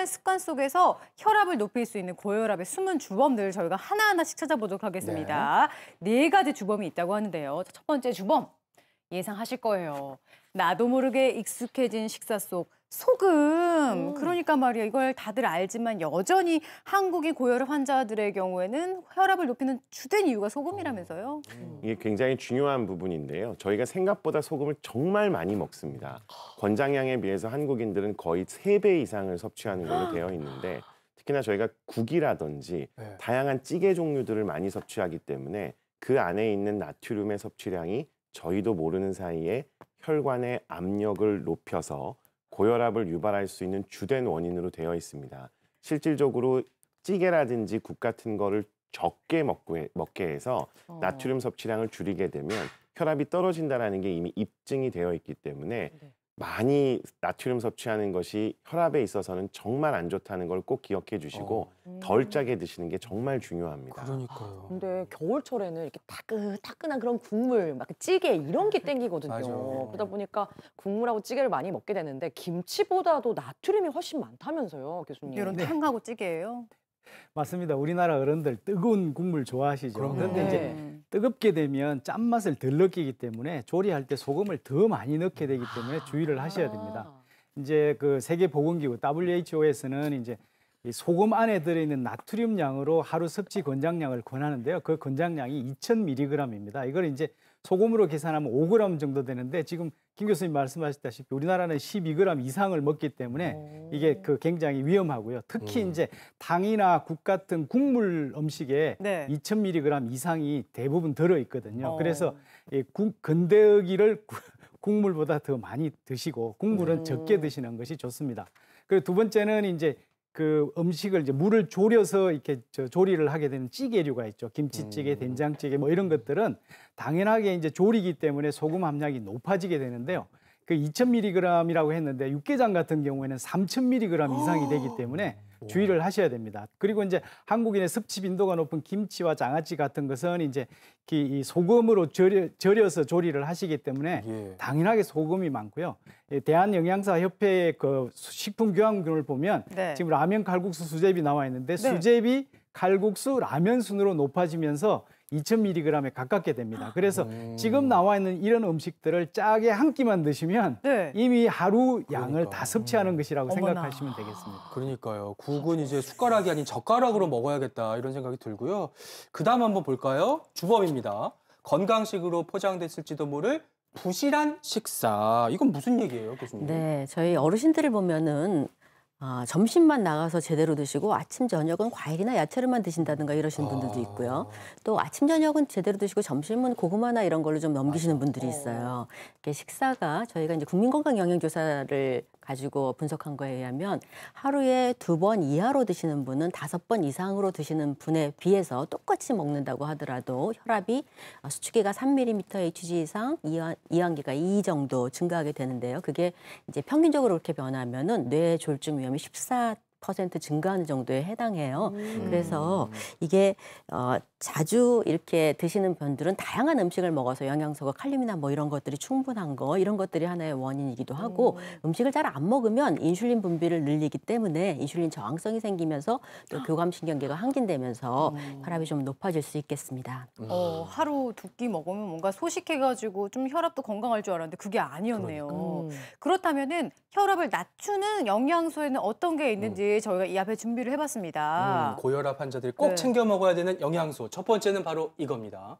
사용 습관 속에서 혈압을 높일 수 있는 고혈압의 숨은 주범들 저희가 하나하나씩 찾아보도록 하겠습니다. 네, 네 가지 주범이 있다고 하는데요. 첫 번째 주범, 예상하실 거예요. 나도 모르게 익숙해진 식사 속 소금. 오. 음. 그러니까 말이야 이걸 다들 알지만 여전히 한국의 고혈압 환자들의 경우에는 혈압을 높이는 주된 이유가 소금이라면서요. 음. 이게 굉장히 중요한 부분인데요. 저희가 생각보다 소금을 정말 많이 먹습니다. 권장량에 비해서 한국인들은 거의 세 배 이상을 섭취하는 걸로 되어 있는데 특히나 저희가 국이라든지 네. 다양한 찌개 종류들을 많이 섭취하기 때문에 그 안에 있는 나트륨의 섭취량이 저희도 모르는 사이에 혈관의 압력을 높여서 고혈압을 유발할 수 있는 주된 원인으로 되어 있습니다. 실질적으로 찌개라든지 국 같은 거를 적게 먹게 해서 어. 나트륨 섭취량을 줄이게 되면 혈압이 떨어진다는 게 이미 입증이 되어 있기 때문에 네. 많이 나트륨 섭취하는 것이 혈압에 있어서는 정말 안 좋다는 걸 꼭 기억해 주시고 어. 음. 덜 짜게 드시는 게 정말 중요합니다. 그러니까요. 근데 겨울철에는 이렇게 따끈따끈한 그런 국물, 막 그 찌개 이런 게 땡기거든요. 맞아 그러다 보니까 국물하고 찌개를 많이 먹게 되는데 김치보다도 나트륨이 훨씬 많다면서요, 교수님. 이런 네. 탕하고 찌개예요? 맞습니다. 우리나라 어른들 뜨거운 국물 좋아하시죠. 그럼요. 그런데 이제 네. 뜨겁게 되면 짠맛을 덜 느끼기 때문에 조리할 때 소금을 더 많이 넣게 되기 때문에 아. 주의를 하셔야 됩니다. 아. 이제 그 세계 보건기구 WHO에서는 이제 소금 안에 들어있는 나트륨 양으로 하루 섭취 권장량을 권하는데요. 그 권장량이 2,000mg입니다. 이걸 이제 소금으로 계산하면 5g 정도 되는데 지금 김 교수님 말씀하셨다시피 우리나라는 12g 이상을 먹기 때문에 이게 그 굉장히 위험하고요. 특히 음. 이제 당이나 국 같은 국물 음식에 네. 2,000mg 이상이 대부분 들어 있거든요. 오. 어. 그래서 이 국, 근대어기를 국물보다 더 많이 드시고 국물은 음. 적게 드시는 것이 좋습니다. 그리고 두 번째는 이제 그 음식을 이제 물을 졸여서 이렇게 저 조리를 하게 되는 찌개류가 있죠. 김치찌개, 음. 된장찌개 뭐 이런 것들은 당연하게 이제 조리기 때문에 소금 함량이 높아지게 되는데요. 그 2,000mg이라고 했는데 육개장 같은 경우에는 3,000mg 이상이 되기 어. 때문에 주의를 하셔야 됩니다. 그리고 이제 한국인의 습집 인도가 높은 김치와 장아찌 같은 것은 이제 이 소금으로 절여, 서 조리를 하시기 때문에 예. 당연하게 소금이 많고요. 예, 대한영양사협회의 그 식품교환균을 보면 네. 지금 라면, 칼국수, 수제비 나와 있는데 네. 수제비, 칼국수, 라면 순으로 높아지면서 2,000mg에 가깝게 됩니다. 아, 그래서 오. 지금 나와 있는 이런 음식들을 짜게 한 끼만 드시면 네. 이미 하루 양을 그러니까. 다 섭취하는 음. 것이라고 어 생각하시면 되겠습니다. 그러니까요. 국은 이제 숟가락이 아닌 젓가락으로 먹어야겠다 이런 생각이 들고요. 그다음 한번 볼까요? 주범입니다. 건강식으로 포장됐을지도 모를 부실한 식사. 이건 무슨 얘기예요, 교수님? 네, 저희 어르신들을 보면은 아, 점심만 나가서 제대로 드시고 아침 저녁은 과일이나 야채를만 드신다든가 이러시는 분들도 아. 있고요. 또 아침 저녁은 제대로 드시고 점심은 고구마나 이런 걸로 좀 넘기시는 분들이 있어요. 이게 식사가 저희가 이제 국민건강영양조사를 가지고 분석한 거에 의하면 하루에 두 번 이하로 드시는 분은 다섯 번 이상으로 드시는 분에 비해서 똑같이 먹는다고 하더라도 혈압이 수축기가 3mm HG 이상, 이완, 기가2 정도 증가하게 되는데요. 그게 이제 평균적으로 이렇게 변하면은 뇌졸중 위험 뭐냐면 14 40% 증가하는 정도에 해당해요. 음. 그래서 이게 어, 자주 이렇게 드시는 분들은 다양한 음식을 먹어서 영양소가 칼륨이나 뭐 이런 것들이 충분한 거 이런 것들이 하나의 원인이기도 하고 음. 식을 잘 안 먹으면 인슐린 분비를 늘리기 때문에 인슐린 저항성이 생기면서 또 교감신경계가 항진되면서 음. 혈압이 좀 높아질 수 있겠습니다. 음. 어, 하루 두 끼 먹으면 뭔가 소식해가지고 좀 혈압도 건강할 줄 알았는데 그게 아니었네요. 그러니까. 음. 그렇다면은 혈압을 낮추는 영양소에는 어떤 게 있는지 저희가 이 앞에 준비를 해봤습니다. 음, 고혈압 환자들이 꼭 네. 챙겨 먹어야 되는 영양소 첫 번째는 바로 이겁니다.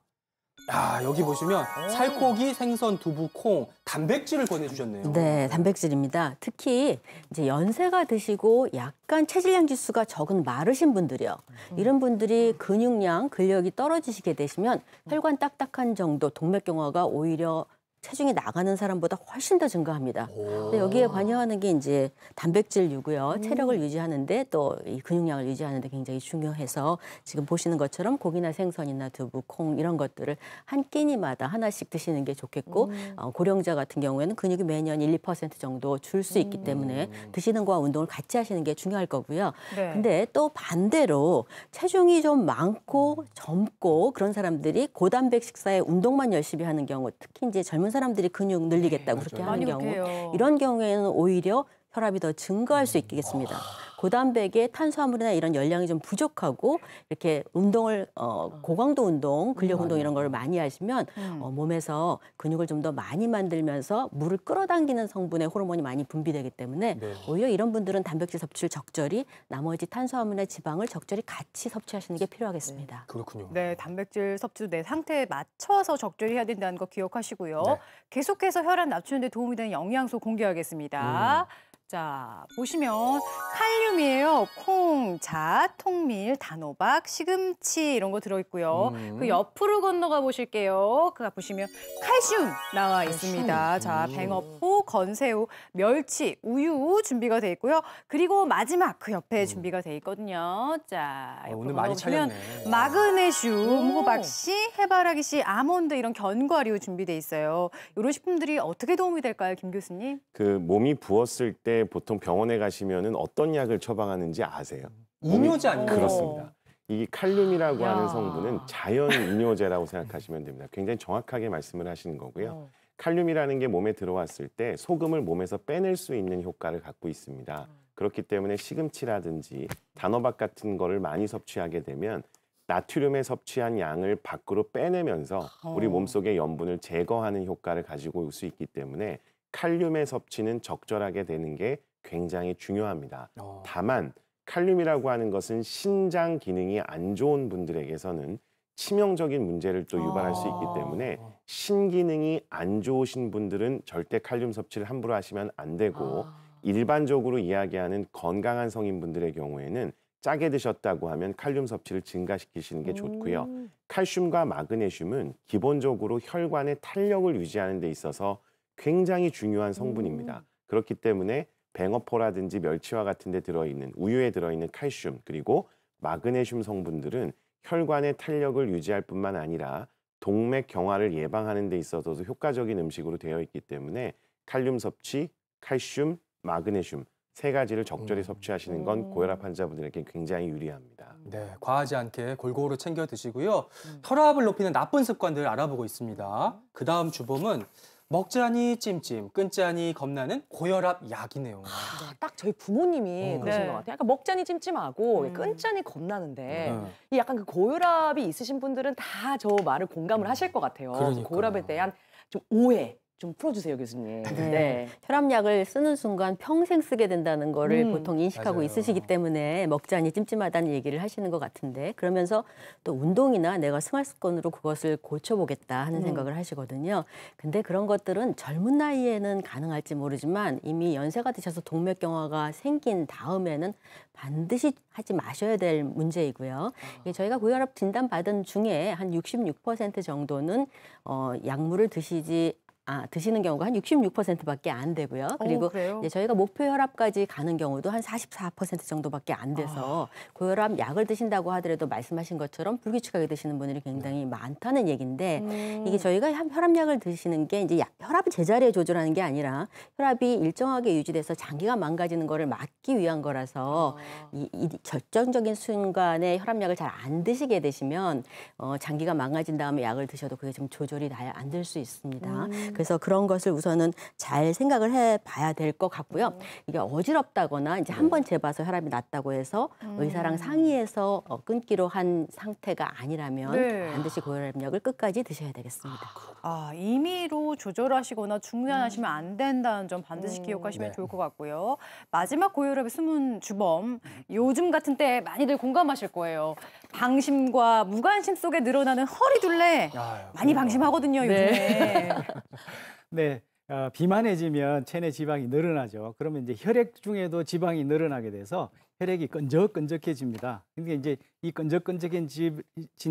야, 여기 보시면 살코기, 생선, 두부, 콩, 단백질을 권해주셨네요 네, 단백질입니다. 특히 이제 연세가 드시고 약간 체질량 지수가 적은 마르신 분들이요. 음. 이런 분들이 근육량, 근력이 떨어지시게 되시면 혈관 딱딱한 정도, 동맥경화가 오히려 체중이 나가는 사람보다 훨씬 더 증가합니다. 여기에 관여하는 게 이제 단백질류고요. 음. 체력을 유지하는데 또 이 근육량을 유지하는데 굉장히 중요해서 지금 보시는 것처럼 고기나 생선이나 두부, 콩 이런 것들을 한 끼니마다 하나씩 드시는 게 좋겠고 음. 어, 고령자 같은 경우에는 근육이 매년 1, 2% 정도 줄 수 있기 음. 때문에 드시는 거와 운동을 같이 하시는 게 중요할 거고요. 네. 근데 또 반대로 체중이 좀 많고 젊고 그런 사람들이 고단백 식사에 운동만 열심히 하는 경우 특히 이제 젊은 젊은 사람들이 근육 늘리겠다고 네, 그렇게 하는 경우 이런 경우에는 오히려 혈압이 더 증가할 수 음. 있겠습니다. 아. 고단백의 탄수화물이나 이런 열량이 좀 부족하고 이렇게 운동을 어, 어. 고강도 운동, 근력 운동 이런 걸 많이 하시면 음. 어, 몸에서 근육을 좀 더 많이 만들면서 물을 끌어당기는 성분의 호르몬이 많이 분비되기 때문에 네. 오히려 이런 분들은 단백질 섭취를 적절히 나머지 탄수화물이나 지방을 적절히 같이 섭취하시는 게 필요하겠습니다. 네. 그렇군요. 네, 단백질 섭취도 내 상태에 맞춰서 적절히 해야 된다는 거 기억하시고요. 네. 계속해서 혈압 낮추는 데 도움이 되는 영양소 공개하겠습니다. 음. 자, 보시면 칼륨이에요. 콩, 잣, 통밀, 단호박, 시금치 이런 거 들어있고요. 음. 그 옆으로 건너가 보실게요. 그 보시면 칼슘 나와 있습니다. 칼 자, 뱅어포, 건새우, 멸치, 우유 준비가 돼 있고요. 그리고 마지막 그 옆에 음. 준비가 돼 있거든요. 자, 어, 오늘 많이 보면 마그네슘, 호박씨, 해바라기씨, 아몬드 이런 견과류 준비돼 있어요. 이런 식품들이 어떻게 도움이 될까요, 김 교수님? 그 몸이 부었을 때 보통 병원에 가시면은 어떤 약을 처방하는지 아세요? 이뇨제 아닌가요? 그렇습니다. 이 칼륨이라고 야. 하는 성분은 자연 이뇨제라고 생각하시면 됩니다. 굉장히 정확하게 말씀을 하시는 거고요. 어. 칼륨이라는 게 몸에 들어왔을 때 소금을 몸에서 빼낼 수 있는 효과를 갖고 있습니다. 어. 그렇기 때문에 시금치라든지 단호박 같은 거를 많이 섭취하게 되면 나트륨에 섭취한 양을 밖으로 빼내면서 우리 어. 몸속의 염분을 제거하는 효과를 가지고 올 수 있기 때문에 칼륨의 섭취는 적절하게 되는 게 굉장히 중요합니다. 어. 다만 칼륨이라고 하는 것은 신장 기능이 안 좋은 분들에게서는 치명적인 문제를 또 유발할 아. 수 있기 어. 때문에 신기능이 안 좋으신 분들은 절대 칼륨 섭취를 함부로 하시면 안 되고 아. 일반적으로 이야기하는 건강한 성인분들의 경우에는 짜게 드셨다고 하면 칼륨 섭취를 증가시키시는 게 좋고요. 음. 칼슘과 마그네슘은 기본적으로 혈관의 탄력을 유지하는 데 있어서 굉장히 중요한 성분입니다. 음. 그렇기 때문에 뱅어포라든지 멸치와 같은 데 들어있는 우유에 들어있는 칼슘 그리고 마그네슘 성분들은 혈관의 탄력을 유지할 뿐만 아니라 동맥 경화를 예방하는 데 있어서도 효과적인 음식으로 되어 있기 때문에 칼륨 섭취, 칼슘, 마그네슘 세 가지를 적절히 음. 섭취하시는 건 음. 고혈압 환자분들에게 굉장히 유리합니다. 네, 과하지 않게 골고루 챙겨 드시고요. 음. 혈압을 높이는 나쁜 습관들 을 알아보고 있습니다. 음. 그 다음 주범은 먹자니 찜찜, 끊자니 겁나는 고혈압 약이네요. 아, 딱 저희 부모님이 어. 그러신 네. 것 같아요. 약간 먹자니 찜찜하고 음. 끊자니 겁나는데 네. 이 약간 그 고혈압이 있으신 분들은 다 저 말을 공감을 음. 하실 것 같아요. 그러니까요. 고혈압에 대한 좀 오해, 좀 풀어주세요 교수님. 네. 네. 네. 혈압약을 쓰는 순간 평생 쓰게 된다는 거를 음. 보통 인식하고 맞아요. 있으시기 때문에 먹자니 찜찜하다는 얘기를 하시는 것 같은데 그러면서 또 운동이나 내가 승화트폰으로 그것을 고쳐보겠다 하는 음. 생각을 하시거든요. 근데 그런 것들은 젊은 나이에는 가능할지 모르지만 이미 연세가 드셔서 동맥경화가 생긴 다음에는 반드시 하지 마셔야 될 문제이고요. 아. 저희가 고혈압 진단 받은 중에 한 66% 정도는 어, 약물을 드시지 아, 드시는 경우가 한 66%밖에 안 되고요. 어, 그리고 오, 저희가 목표 혈압까지 가는 경우도 한 44% 정도밖에 안 돼서 아. 고혈압 그 약을 드신다고 하더라도 말씀하신 것처럼 불규칙하게 드시는 분들이 굉장히 네. 많다는 얘기인데 음. 이게 저희가 혈압약을 드시는 게 이제 혈압을 제자리에 조절하는 게 아니라 혈압이 일정하게 유지돼서 장기가 망가지는 거를 막기 위한 거라서 아. 이, 이 결정적인 순간에 혈압약을 잘 안 드시게 되시면 어, 장기가 망가진 다음에 약을 드셔도 그게 좀 조절이 잘안될 수 있습니다. 음. 그래서 그런 것을 우선은 잘 생각을 해봐야 될 것 같고요. 음. 이게 어지럽다거나 이제 한번 네. 재봐서 혈압이 낮다고 해서 음. 의사랑 상의해서 어, 끊기로 한 상태가 아니라면 네. 반드시 고혈압약을 끝까지 드셔야 되겠습니다. 아, 그, 아 임의로 조절하시거나 중단하시면 음. 안 된다는 점 반드시 기억하시면 네. 좋을 것 같고요. 마지막 고혈압의 숨은 주범, 요즘 같은 때 많이들 공감하실 거예요. 방심과 무관심 속에 늘어나는 허리둘레 아, 많이 방심하거든요 요즘에. 네. 네. 어, 비만해지면 체내 지방이 늘어나죠. 그러면 이제 혈액 중에도 지방이 늘어나게 돼서 혈액이 끈적끈적해집니다. 근데 이제 이 끈적끈적한 진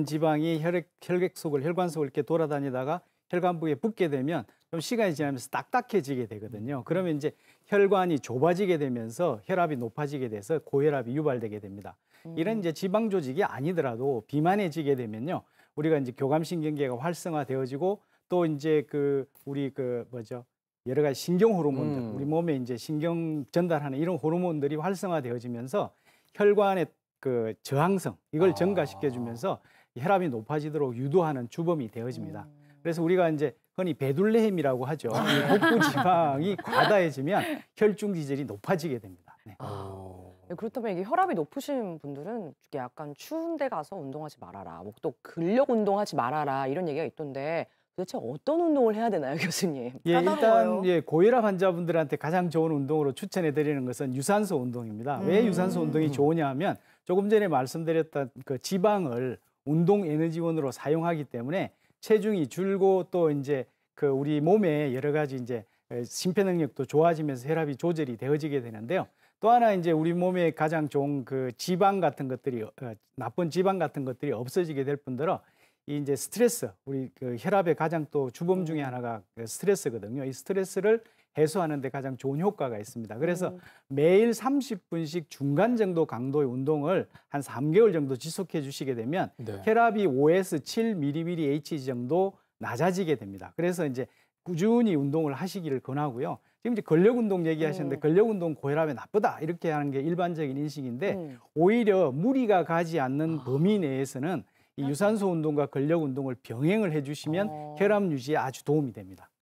지방이 혈액 혈액 속을 혈관 속을 이렇게 돌아다니다가 혈관 부에 붙게 되면 좀 시간이 지나면서 딱딱해지게 되거든요. 그러면 이제 혈관이 좁아지게 되면서 혈압이 높아지게 돼서 고혈압이 유발되게 됩니다. 이런 음. 이제 지방 조직이 아니더라도 비만해지게 되면요. 우리가 이제 교감신경계가 활성화되어지고 또 이제 그 우리 그 뭐죠? 여러 가지 신경 호르몬들, 음. 우리 몸에 이제 신경 전달하는 이런 호르몬들이 활성화되어지면서 혈관의 그 저항성 이걸 아. 증가시켜 주면서 혈압이 높아지도록 유도하는 주범이 되어집니다. 음. 그래서 우리가 이제 흔히 베둘레헴이라고 하죠. 복부 지방이 과다해지면 혈중 지질이 높아지게 됩니다. 네. 아. 예, 그렇다면 이게 혈압이 높으신 분들은 약간 추운 데 가서 운동하지 말아라. 목도 뭐 근력 운동하지 말아라. 이런 얘기가 있던데 도대체 어떤 운동을 해야 되나요, 교수님? 예, 일단 예, 고혈압 환자분들한테 가장 좋은 운동으로 추천해 드리는 것은 유산소 운동입니다. 음. 왜 유산소 운동이 좋으냐 하면 조금 전에 말씀드렸던 그 지방을 운동 에너지원으로 사용하기 때문에 체중이 줄고 또 이제 그 우리 몸에 여러 가지 이제 심폐 능력도 좋아지면서 혈압이 조절이 되어지게 되는데요. 또 하나 이제 우리 몸에 가장 좋은 그 지방 같은 것들이 어, 나쁜 지방 같은 것들이 없어지게 될 뿐더러 이 이제 스트레스 우리 그 혈압의 가장 또 주범 중에 음. 하나가 그 스트레스거든요. 이 스트레스를 해소하는 데 가장 좋은 효과가 있습니다. 그래서 음. 매일 30분씩 중간 정도 강도의 운동을 한 3개월 정도 지속해 주시게 되면 네. 혈압이 5에서 7 미리미리 h 정도 낮아지게 됩니다. 그래서 이제 꾸준히 운동을 하시기를 권하고요. 지금 이제 근력 운동 얘기하셨는데 음. 근력 운동 고혈압에 나쁘다 이렇게 하는 게 일반적인 인식인데 음. 오히려 무리가 가지 않는 아. 범위 내에서는 이 유산소 운동과 근력 운동을 병행을 해주시면 어. 혈압 유지에 아주 도움이 됩니다.